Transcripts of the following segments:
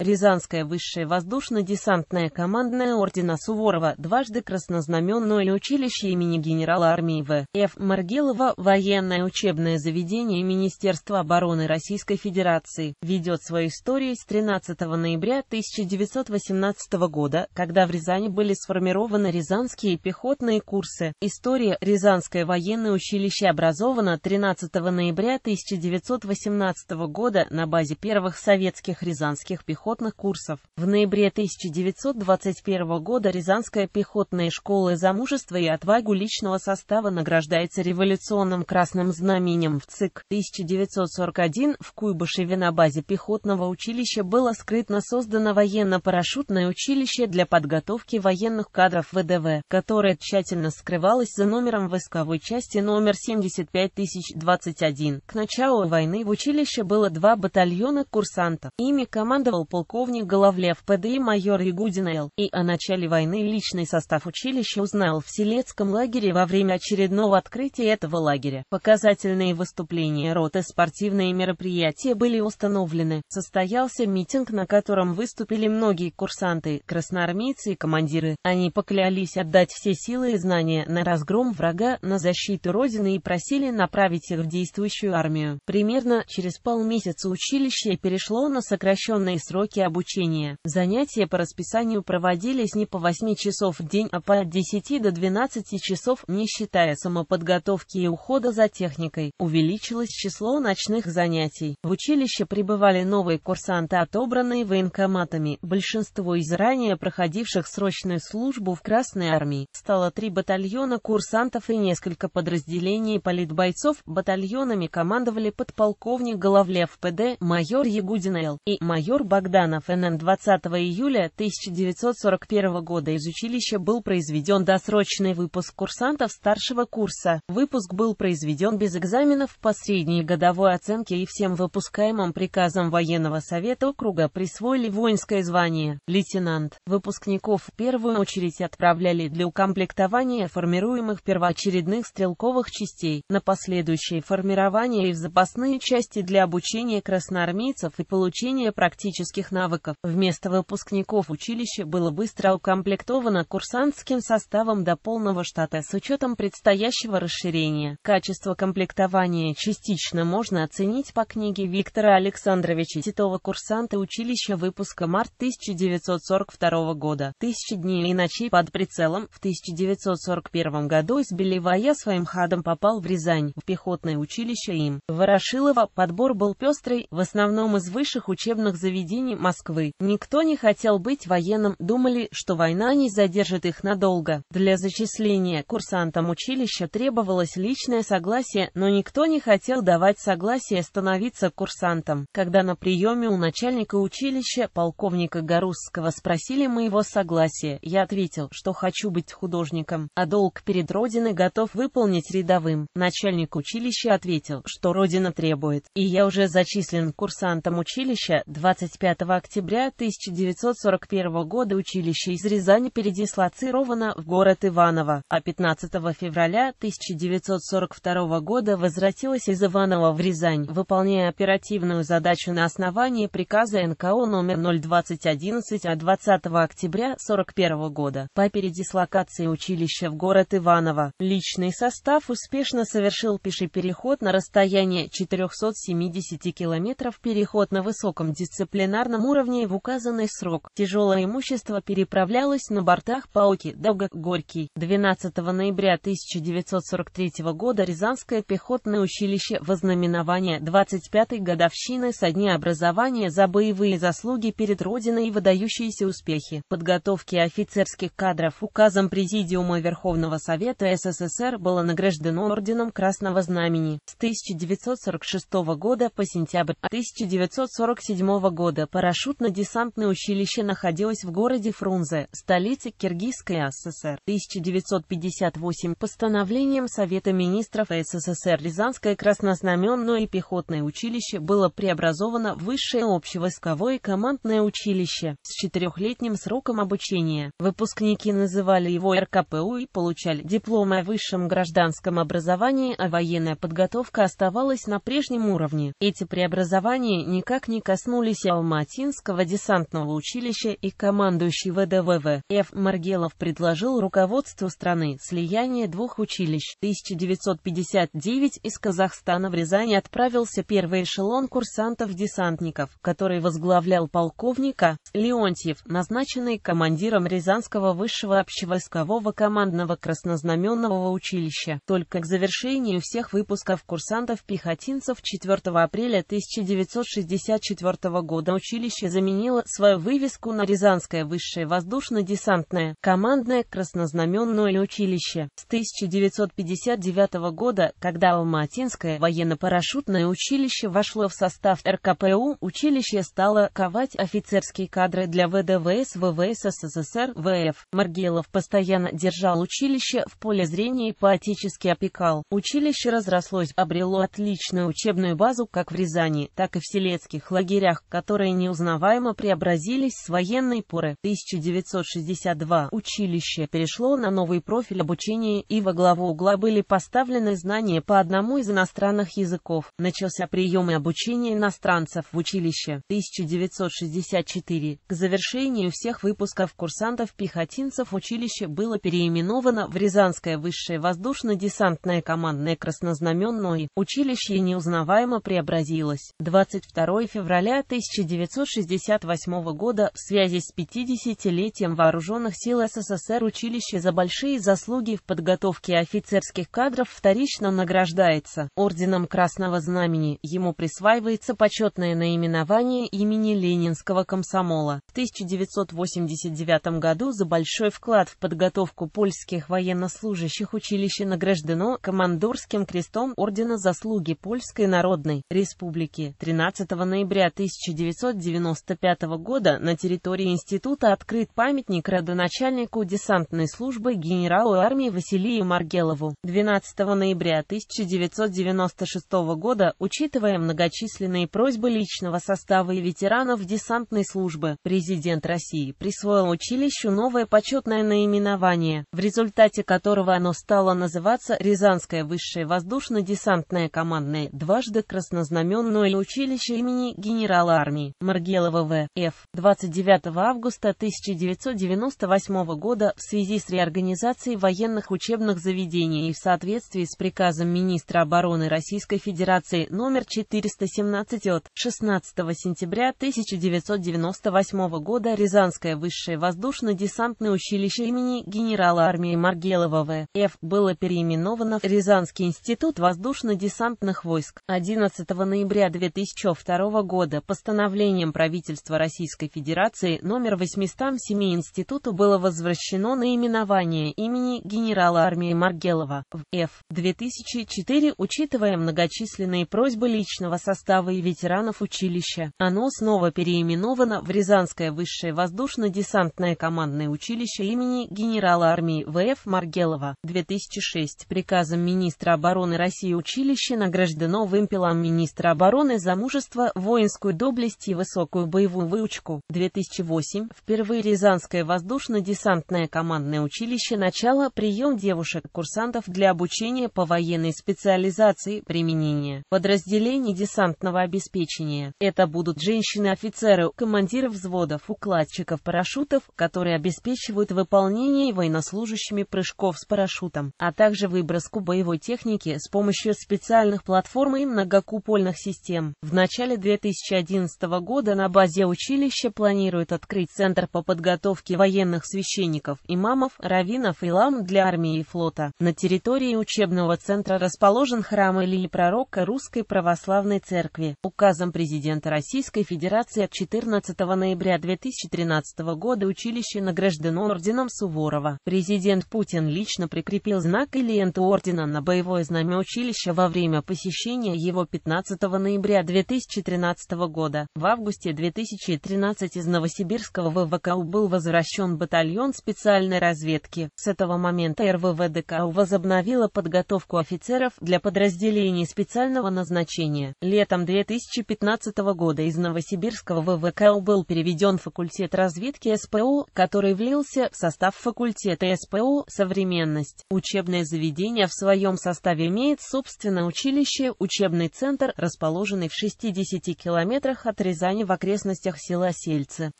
Рязанская высшая воздушно-десантная командная ордена Суворова, дважды краснознаменное училище имени генерала армии В.Ф. Маргелова, военное учебное заведение Министерства обороны Российской Федерации, ведет свою историю с 13 ноября 1918 года, когда в Рязани были сформированы рязанские пехотные курсы. История Рязанское военное училище образовано 13 ноября 1918 года на базе первых советских рязанских пехотных пехотных курсов. В ноябре 1921 года Рязанская пехотная школа замужества и отвагу личного состава награждается революционным красным знаменем в ЦИК. 1941 в Куйбышеве на базе пехотного училища было скрытно создано военно-парашютное училище для подготовки военных кадров ВДВ, которое тщательно скрывалось за номером войсковой части номер 75021. К началу войны в училище было два батальона курсантов. Ими командовал полковник полковник Головлев ПДИ майор Ягудин Л. И о начале войны личный состав училища узнал в Селецком лагере во время очередного открытия этого лагеря. Показательные выступления роты спортивные мероприятия были установлены. Состоялся митинг, на котором выступили многие курсанты, красноармейцы и командиры. Они поклялись отдать все силы и знания на разгром врага, на защиту Родины и просили направить их в действующую армию. Примерно через полмесяца училище перешло на сокращенные сроки сроки обучения. Занятия по расписанию проводились не по 8 часов в день, а по 10 до 12 часов, не считая самоподготовки и ухода за техникой. Увеличилось число ночных занятий. В училище прибывали новые курсанты, отобранные военкоматами. Большинство из ранее проходивших срочную службу в Красной армии. Стало три батальона курсантов и несколько подразделений политбойцов. Батальонами командовали подполковник Головлев ПД, майор Ягудин Л. и майор Богдан. Богданов НН 20 июля 1941 года из училища был произведен досрочный выпуск курсантов старшего курса. Выпуск был произведен без экзаменов по средней годовой оценке и всем выпускаемым приказом военного совета округа присвоили воинское звание «Лейтенант». Выпускников в первую очередь отправляли для укомплектования формируемых первоочередных стрелковых частей, на последующее формирование и в запасные части для обучения красноармейцев и получения практических практических навыков. Вместо выпускников училище было быстро укомплектовано курсантским составом до полного штата с учетом предстоящего расширения. Качество комплектования частично можно оценить по книге Виктора Александровича Титова «Курсанты училища выпуска март 1942 года. Тысячи дней и ночей под прицелом». В 1941 году из Белевая своим ходом попал в Рязань, в пехотное училище им. Ворошилова подбор был пестрый, в основном из высших учебных заведений жизни Москвы. Никто не хотел быть военным, думали, что война не задержит их надолго. Для зачисления курсантам училища требовалось личное согласие, но никто не хотел давать согласие становиться курсантом. Когда на приеме у начальника училища, полковника Горусского, спросили моего согласия, я ответил, что хочу быть художником, а долг перед Родиной готов выполнить рядовым. Начальник училища ответил, что Родина требует, и я уже зачислен курсантом училища 25 9 октября 1941 года училище из Рязани передислоцировано в город Иваново, а 15 февраля 1942 года возвратилось из Иваново в Рязань, выполняя оперативную задачу на основании приказа НКО номер 02011 от 20 октября 1941 года по передислокации училища в город Иваново. Личный состав успешно совершил пеший переход на расстояние 470 километров, переход на высоком дисциплинарном санитарном уровне в указанный срок. Тяжелое имущество переправлялось на бортах Пауки Дога Горький. 12 ноября 1943 года Рязанское пехотное училище вознаменование 25-й годовщины со дня образования за боевые заслуги перед Родиной и выдающиеся успехи. Подготовки офицерских кадров указом Президиума Верховного Совета СССР было награждено Орденом Красного Знамени. С 1946 года по сентябрь 1947 года по Парашютно-десантное училище находилось в городе Фрунзе, столице Киргизской ССР. 1958 постановлением Совета министров СССР Рязанское краснознаменное и пехотное училище было преобразовано в высшее общевойсковое командное училище с четырехлетним сроком обучения. Выпускники называли его РКПУ и получали дипломы о высшем гражданском образовании, а военная подготовка оставалась на прежнем уровне. Эти преобразования никак не коснулись Алматы. Батинского десантного училища и командующий ВДВВ Ф. Маргелов предложил руководству страны слияние двух училищ. 1959 из Казахстана в Рязань отправился первый эшелон курсантов-десантников, который возглавлял полковника Леонтьев, назначенный командиром Рязанского высшего общевойскового командного краснознаменного училища. Только к завершению всех выпусков курсантов-пехотинцев 4 апреля 1964 года училище училище заменило свою вывеску на Рязанское высшее воздушно-десантное командное краснознаменное училище. С 1959 года, когда Алматинское военно-парашютное училище вошло в состав РКПУ, училище стало ковать офицерские кадры для ВДВС, ВВС СССР, ВФ. Маргелов постоянно держал училище в поле зрения и поотечески опекал. Училище разрослось, обрело отличную учебную базу как в Рязани, так и в селецких лагерях, которые не неузнаваемо преобразились с военной поры. 1962 училище перешло на новый профиль обучения и во главу угла были поставлены знания по одному из иностранных языков. Начался прием и обучение иностранцев в училище. 1964. К завершению всех выпусков курсантов-пехотинцев училище было переименовано в Рязанское высшее воздушно-десантное командное краснознаменное. Училище неузнаваемо преобразилось. 22 февраля 1900 1968 года в связи с 50-летием Вооруженных сил СССР училище за большие заслуги в подготовке офицерских кадров вторично награждается орденом Красного Знамени. Ему присваивается почетное наименование имени Ленинского комсомола. В 1989 году за большой вклад в подготовку польских военнослужащих училище награждено командорским крестом Ордена Заслуги Польской Народной Республики 13 ноября 1990 1995 года на территории института открыт памятник родоначальнику десантной службы генералу армии Василию Маргелову. 12 ноября 1996 года, учитывая многочисленные просьбы личного состава и ветеранов десантной службы, президент России присвоил училищу новое почетное наименование, в результате которого оно стало называться Рязанское высшее воздушно-десантное командное дважды краснознаменное училище имени генерала армии. Маргелова В.Ф. 29 августа 1998 года в связи с реорганизацией военных учебных заведений и в соответствии с приказом министра обороны Российской Федерации номер 417 от 16 сентября 1998 года Рязанское высшее воздушно-десантное училище имени генерала армии Маргелова В.Ф. было переименовано в Рязанский институт воздушно-десантных войск. 11 ноября 2002 года постановление постановлением правительства Российской Федерации номер 807 институту было возвращено наименование имени генерала армии Маргелова в Ф. 2004, учитывая многочисленные просьбы личного состава и ветеранов училища. Оно снова переименовано в Рязанское высшее воздушно-десантное командное училище имени генерала армии ВФ Маргелова 2006. Приказом министра обороны России училище награждено вымпелом министра обороны за мужество, воинскую доблесть и воспитание высокую боевую выучку. 2008. Впервые Рязанское воздушно-десантное командное училище начало прием девушек-курсантов для обучения по военной специализации применения подразделений десантного обеспечения. Это будут женщины-офицеры, командиры взводов, укладчиков парашютов, которые обеспечивают выполнение военнослужащими прыжков с парашютом, а также выброску боевой техники с помощью специальных платформ и многокупольных систем. В начале 2011 года года на базе училища планируют открыть Центр по подготовке военных священников, имамов, раввинов и лам для армии и флота. На территории учебного центра расположен храм Илии Пророка Русской Православной Церкви. Указом президента Российской Федерации от 14 ноября 2013 года училище награждено орденом Суворова. Президент Путин лично прикрепил знак и ленту ордена на боевое знамя училища во время посещения его 15 ноября 2013 года. В августе августе 2013 из Новосибирского ВВКУ был возвращен батальон специальной разведки. С этого момента РВВДКУ возобновила подготовку офицеров для подразделений специального назначения. Летом 2015 года из Новосибирского ВВКУ был переведен факультет разведки СПО, который влился в состав факультета СПО «Современность». Учебное заведение в своем составе имеет собственное училище, учебный центр, расположенный в 60 километрах от Рязани районе в окрестностях села Сельцы,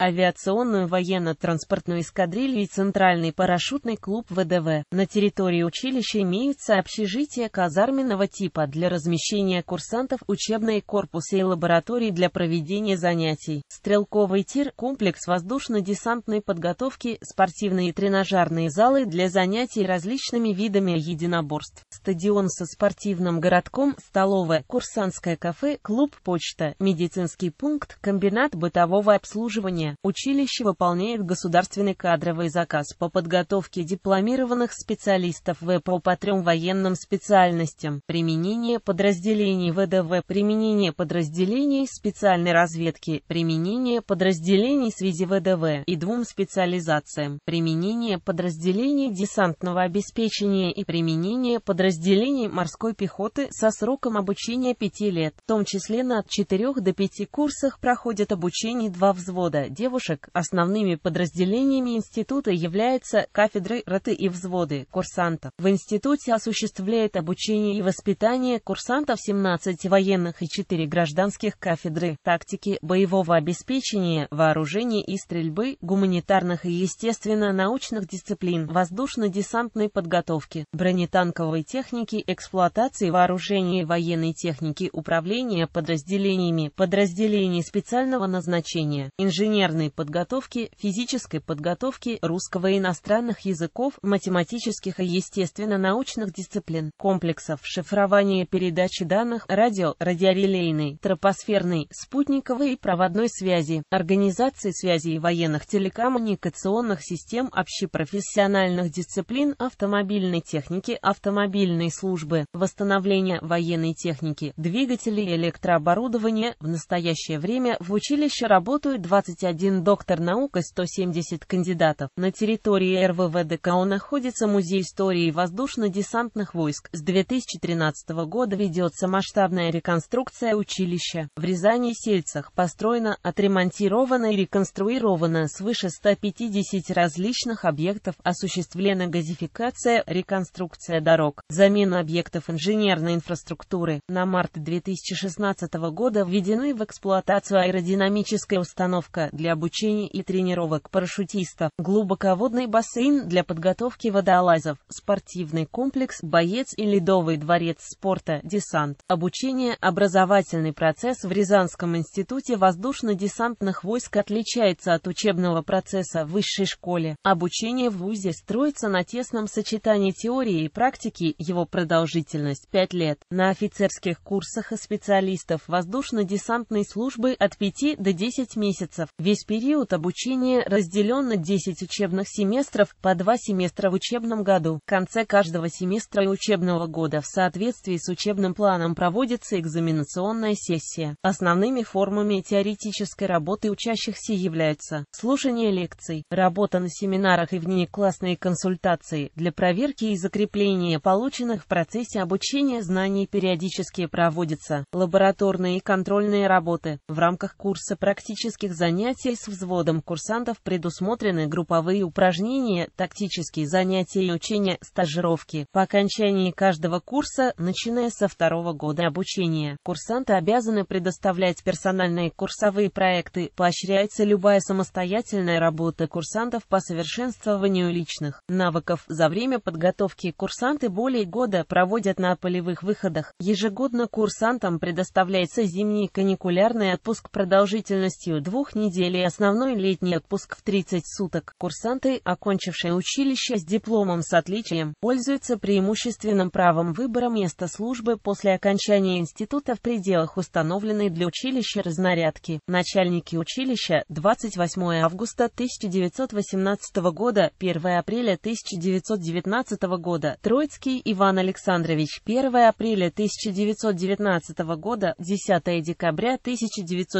авиационную военно-транспортную эскадрилью и Центральный парашютный клуб ВДВ. На территории училища имеются общежития казарменного типа для размещения курсантов, учебные корпусы и лаборатории для проведения занятий. Стрелковый тир, комплекс воздушно-десантной подготовки, спортивные и тренажерные залы для занятий различными видами единоборств. Стадион со спортивным городком, столовая, курсантское кафе, клуб, почта, медицинский пункт, комбинат бытового обслуживания. Училище выполняет государственный кадровый заказ по подготовке дипломированных специалистов ВПО по трем военным специальностям. Применение подразделений ВДВ, применение подразделений специальной разведки, применение подразделений связи ВДВ и двум специализациям, применение подразделений десантного обеспечения и применение подразделений морской пехоты со сроком обучения 5 лет, в том числе на от 4 до 5 курсах проходят обучение два взвода девушек. Основными подразделениями института являются кафедры, роты и взводы курсантов. В институте осуществляет обучение и воспитание курсантов 17 военных и 4 гражданских кафедры, тактики боевого обеспечения, вооружения и стрельбы, гуманитарных и естественно-научных дисциплин, воздушно-десантной подготовки, бронетанковой техники, эксплуатации вооружения и военной техники, управления подразделениями, подразделений специалистов, специального назначения, инженерной подготовки, физической подготовки русского и иностранных языков, математических и естественно-научных дисциплин, комплексов, шифрования передачи данных, радио, радиорелейной, тропосферной, спутниковой и проводной связи, организации связи и военных телекоммуникационных систем общепрофессиональных дисциплин автомобильной техники, автомобильной службы, восстановления военной техники, двигателей и электрооборудования в настоящее время время в училище работают 21 доктор наук и 170 кандидатов. На территории РВВДКО находится Музей истории воздушно-десантных войск. С 2013 года ведется масштабная реконструкция училища. В Рязани и Сельцах построено, отремонтировано и реконструировано свыше 150 различных объектов, осуществлена газификация, реконструкция дорог, замена объектов инженерной инфраструктуры. На март 2016 года введены в эксплуатацию аэродинамическая установка для обучения и тренировок парашютистов, глубоководный бассейн для подготовки водолазов, спортивный комплекс, боец и ледовый дворец спорта, десант, обучение, образовательный процесс в Рязанском институте воздушно-десантных войск отличается от учебного процесса в высшей школе. Обучение в ВУЗе строится на тесном сочетании теории и практики, его продолжительность 5 лет. На офицерских курсах и специалистов воздушно-десантной службы от от 5 до 10 месяцев. Весь период обучения разделен на 10 учебных семестров, по 2 семестра в учебном году. В конце каждого семестра и учебного года в соответствии с учебным планом проводится экзаменационная сессия. Основными формами теоретической работы учащихся являются слушание лекций, работа на семинарах и внеклассные консультации для проверки и закрепления полученных в процессе обучения знаний периодически проводятся лабораторные и контрольные работы в рамках рамках курса практических занятий с взводом курсантов предусмотрены групповые упражнения, тактические занятия и учения, стажировки. По окончании каждого курса, начиная со второго года обучения, курсанты обязаны предоставлять персональные курсовые проекты, поощряется любая самостоятельная работа курсантов по совершенствованию личных навыков. За время подготовки курсанты более года проводят на полевых выходах. Ежегодно курсантам предоставляется зимний каникулярный отпуск продолжительностью двух недель и основной летний отпуск в 30 суток. Курсанты, окончившие училище с дипломом с отличием, пользуются преимущественным правом выбора места службы после окончания института в пределах установленной для училища разнарядки. Начальники училища 28 августа 1918 года, 1 апреля 1919 года, Троицкий Иван Александрович, 1 апреля 1919 года, 10 декабря 1919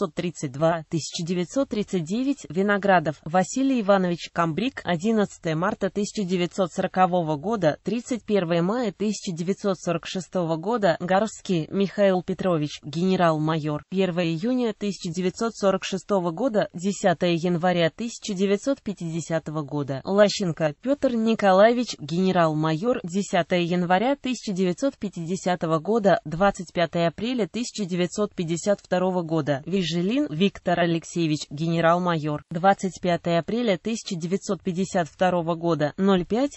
1932-1939, Виноградов Василий Иванович Камбрик, 11 марта 1940 года, 31 мая 1946 года, Горский Михаил Петрович, генерал-майор, 1 июня 1946 года, 10 января 1950 года, Лащенко Петр Николаевич, генерал-майор, 10 января 1950 года, 25 апреля 1952 года, Жилин Виктор Алексеевич, генерал-майор, 25 апреля 1952 года, 05-1959,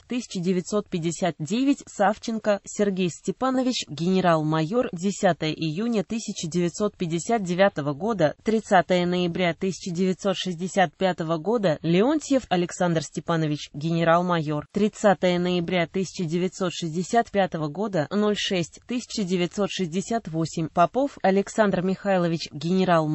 Савченко Сергей Степанович, генерал-майор, 10 июня 1959 года, 30 ноября 1965 года, Леонтьев Александр Степанович, генерал-майор, 30 ноября 1965 года, 06-1968, Попов Александр Михайлович, генерал-майор,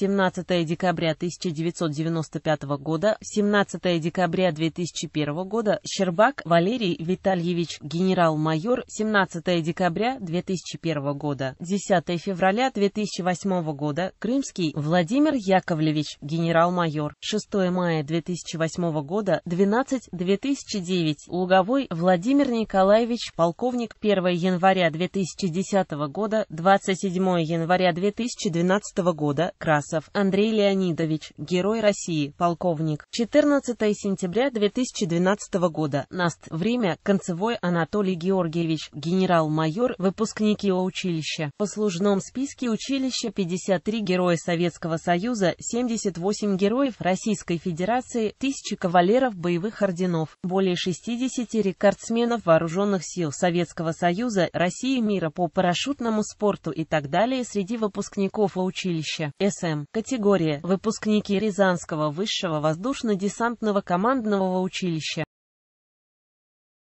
17 декабря 1995 года, 17 декабря 2001 года, Щербак Валерий Витальевич, генерал-майор, 17 декабря 2001 года, 10 февраля 2008 года, Крымский Владимир Яковлевич, генерал-майор, 6 мая 2008 года, 12-2009, Луговой Владимир Николаевич, полковник, 1 января 2010 года, 27 января 2012 года, Крас Колесов Андрей Леонидович, Герой России, полковник. 14 сентября 2012 года. Наст. Время. Концевой Анатолий Георгиевич, генерал-майор, выпускник его училища. В послужном списке училища 53 Героя Советского Союза, 78 Героев Российской Федерации, 1000 кавалеров боевых орденов, более 60 рекордсменов Вооруженных сил Советского Союза, России мира по парашютному спорту и так далее среди выпускников училища. СМ. Категория «Выпускники Рязанского высшего воздушно-десантного командного училища».